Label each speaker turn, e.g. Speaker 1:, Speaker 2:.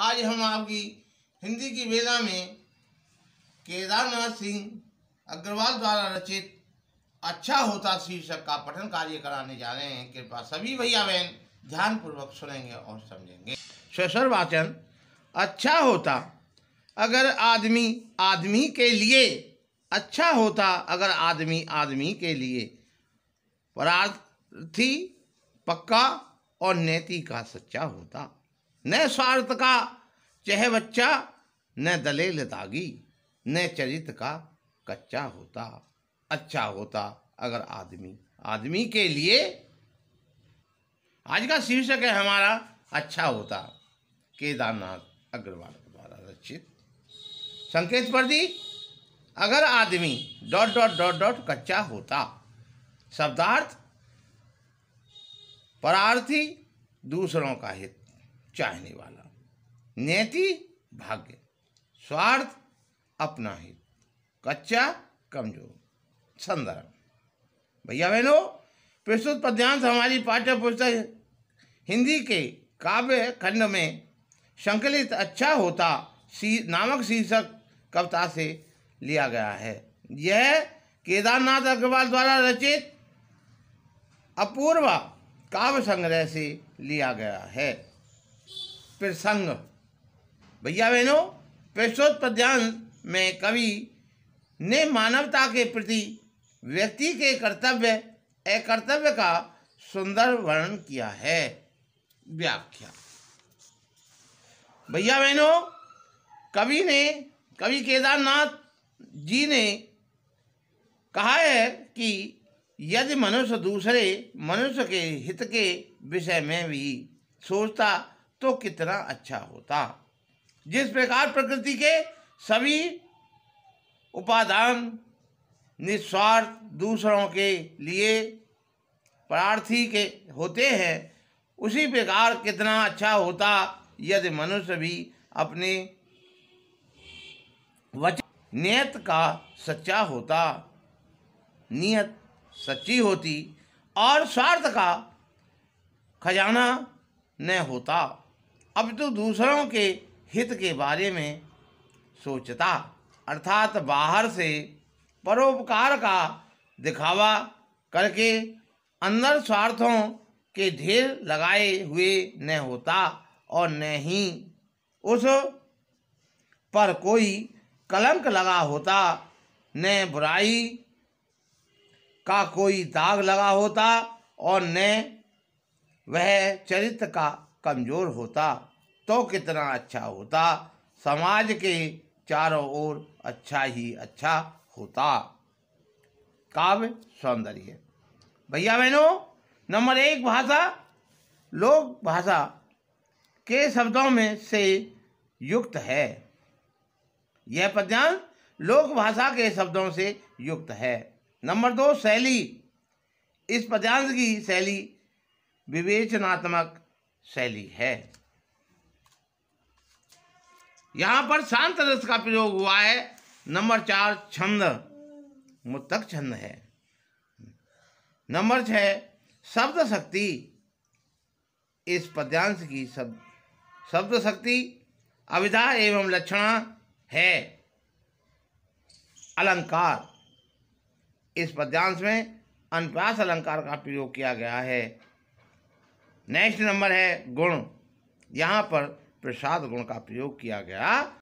Speaker 1: आज हम आपकी हिंदी की वेदा में केदारनाथ सिंह अग्रवाल द्वारा रचित अच्छा होता शीर्षक का पठन कार्य कराने जा रहे हैं कृपा सभी भैया बहन ध्यानपूर्वक सुनेंगे और समझेंगे स्वसर वाचन अच्छा होता अगर आदमी आदमी के लिए अच्छा होता अगर आदमी आदमी के लिए परार्थी पक्का और नैतिक का सच्चा होता न स्वार्थ का चह बच्चा न दलेल दागी न चरित का कच्चा होता अच्छा होता अगर आदमी आदमी के लिए आज का शीर्षक है हमारा अच्छा होता केदारनाथ अग्रवाल द्वारा रचित संकेत पर दी अगर आदमी डॉट डॉट डॉट डॉट कच्चा होता शब्दार्थ परार्थी दूसरों का हित चाहने वाला नेति भाग्य स्वार्थ अपना हित कच्चा कमजोर संदर्भ भैया बहनों प्रस्तुत पद्यांश हमारी पाठ्य पुस्तक हिंदी के काव्य खंड में संकलित अच्छा होता सी नामक शीर्षक कविता से लिया गया है यह केदारनाथ अग्रवाल द्वारा रचित अपूर्व काव्य संग्रह से लिया गया है प्रसंग भैया बहनों प्रस्तुत में कवि ने मानवता के प्रति व्यक्ति के कर्तव्य कर्तव्य का सुंदर वर्णन किया है व्याख्या भैया बहनों कवि ने कवि केदारनाथ जी ने कहा है कि यदि मनुष्य दूसरे मनुष्य के हित के विषय में भी सोचता तो कितना अच्छा होता जिस प्रकार प्रकृति के सभी उपादान निस्वार्थ दूसरों के लिए प्रार्थी के होते हैं उसी प्रकार कितना अच्छा होता यदि मनुष्य भी अपने वचन नियत का सच्चा होता नियत सच्ची होती और स्वार्थ का खजाना न होता अब तो दूसरों के हित के बारे में सोचता अर्थात बाहर से परोपकार का दिखावा करके अंदर स्वार्थों के ढेर लगाए हुए न होता और न ही उस पर कोई कलंक लगा होता न बुराई का कोई दाग लगा होता और न वह चरित्र का कमज़ोर होता तो कितना अच्छा होता समाज के चारों ओर अच्छा ही अच्छा होता काव्य सौंदर्य भैया बहनों नंबर एक भाषा लोक भाषा के शब्दों में से युक्त है यह पद्यांश लोक भाषा के शब्दों से युक्त है नंबर दो शैली इस पद्यांश की शैली विवेचनात्मक शैली है यहां पर शांत रस का प्रयोग हुआ है नंबर चार छंद मुतक छंद है नंबर छ शब्द शक्ति इस पद्यांश की शब्द शब्द शक्ति अविधा एवं लक्षणा है अलंकार इस पद्यांश में अनप्यास अलंकार का प्रयोग किया गया है नेक्स्ट नंबर है गुण यहाँ पर प्रसाद गुण का प्रयोग किया गया